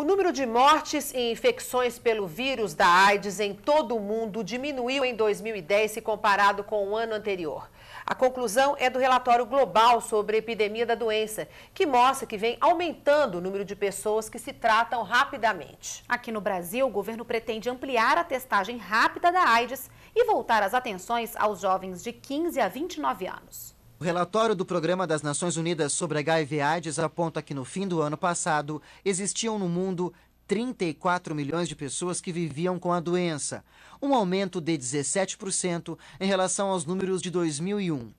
O número de mortes e infecções pelo vírus da AIDS em todo o mundo diminuiu em 2010 se comparado com o ano anterior. A conclusão é do relatório global sobre a epidemia da doença, que mostra que vem aumentando o número de pessoas que se tratam rapidamente. Aqui no Brasil, o governo pretende ampliar a testagem rápida da AIDS e voltar as atenções aos jovens de 15 a 29 anos. O relatório do Programa das Nações Unidas sobre HIV/AIDS aponta que no fim do ano passado existiam no mundo 34 milhões de pessoas que viviam com a doença, um aumento de 17% em relação aos números de 2001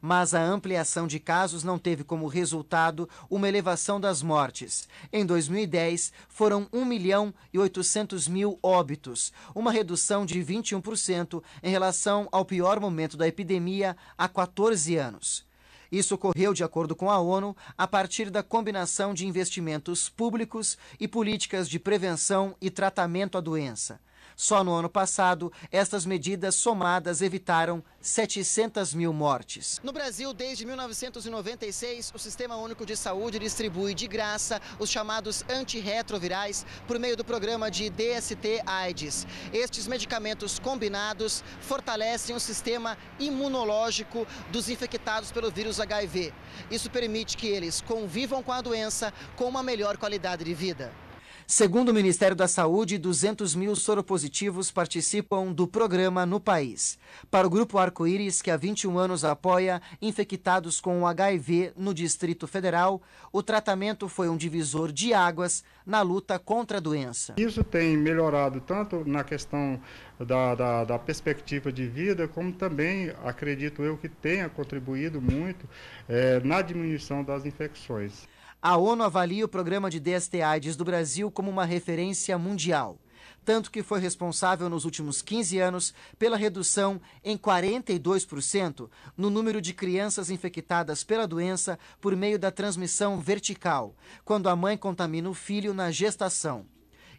mas a ampliação de casos não teve como resultado uma elevação das mortes. Em 2010, foram 1 milhão e 800 mil óbitos, uma redução de 21% em relação ao pior momento da epidemia há 14 anos. Isso ocorreu, de acordo com a ONU, a partir da combinação de investimentos públicos e políticas de prevenção e tratamento à doença. Só no ano passado, estas medidas somadas evitaram 700 mil mortes. No Brasil, desde 1996, o Sistema Único de Saúde distribui de graça os chamados antirretrovirais por meio do programa de DST-AIDS. Estes medicamentos combinados fortalecem o sistema imunológico dos infectados pelo vírus HIV. Isso permite que eles convivam com a doença com uma melhor qualidade de vida. Segundo o Ministério da Saúde, 200 mil soropositivos participam do programa no país. Para o Grupo Arco-Íris, que há 21 anos apoia infectados com HIV no Distrito Federal, o tratamento foi um divisor de águas na luta contra a doença. Isso tem melhorado tanto na questão da, da, da perspectiva de vida, como também, acredito eu, que tenha contribuído muito eh, na diminuição das infecções. A ONU avalia o programa de DST-AIDS do Brasil como uma referência mundial, tanto que foi responsável nos últimos 15 anos pela redução em 42% no número de crianças infectadas pela doença por meio da transmissão vertical, quando a mãe contamina o filho na gestação.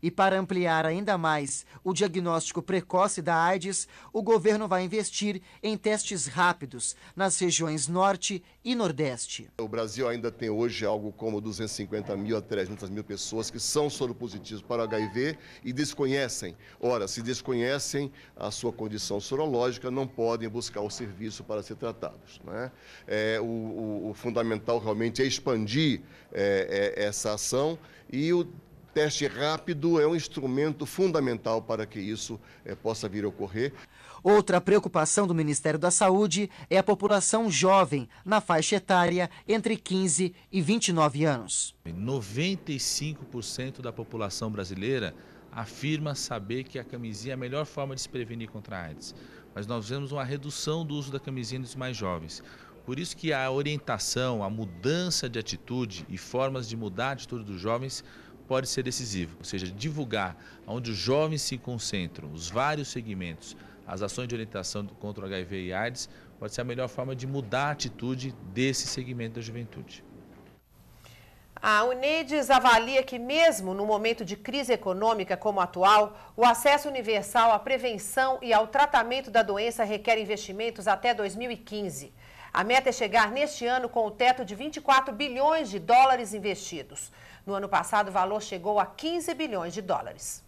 E para ampliar ainda mais o diagnóstico precoce da AIDS, o governo vai investir em testes rápidos nas regiões norte e nordeste. O Brasil ainda tem hoje algo como 250 mil a 300 mil pessoas que são soropositivos para HIV e desconhecem. Ora, se desconhecem a sua condição sorológica, não podem buscar o serviço para ser tratados. Né? É, o, o, o fundamental realmente é expandir é, é, essa ação e o Teste rápido é um instrumento fundamental para que isso eh, possa vir a ocorrer. Outra preocupação do Ministério da Saúde é a população jovem, na faixa etária entre 15 e 29 anos. 95% da população brasileira afirma saber que a camisinha é a melhor forma de se prevenir contra a AIDS. Mas nós vemos uma redução do uso da camisinha nos mais jovens. Por isso que a orientação, a mudança de atitude e formas de mudar a atitude dos jovens pode ser decisivo, ou seja, divulgar onde os jovens se concentram, os vários segmentos, as ações de orientação contra o HIV e AIDS, pode ser a melhor forma de mudar a atitude desse segmento da juventude. A Unedes avalia que mesmo no momento de crise econômica como atual, o acesso universal à prevenção e ao tratamento da doença requer investimentos até 2015. A meta é chegar neste ano com o teto de 24 bilhões de dólares investidos. No ano passado, o valor chegou a 15 bilhões de dólares.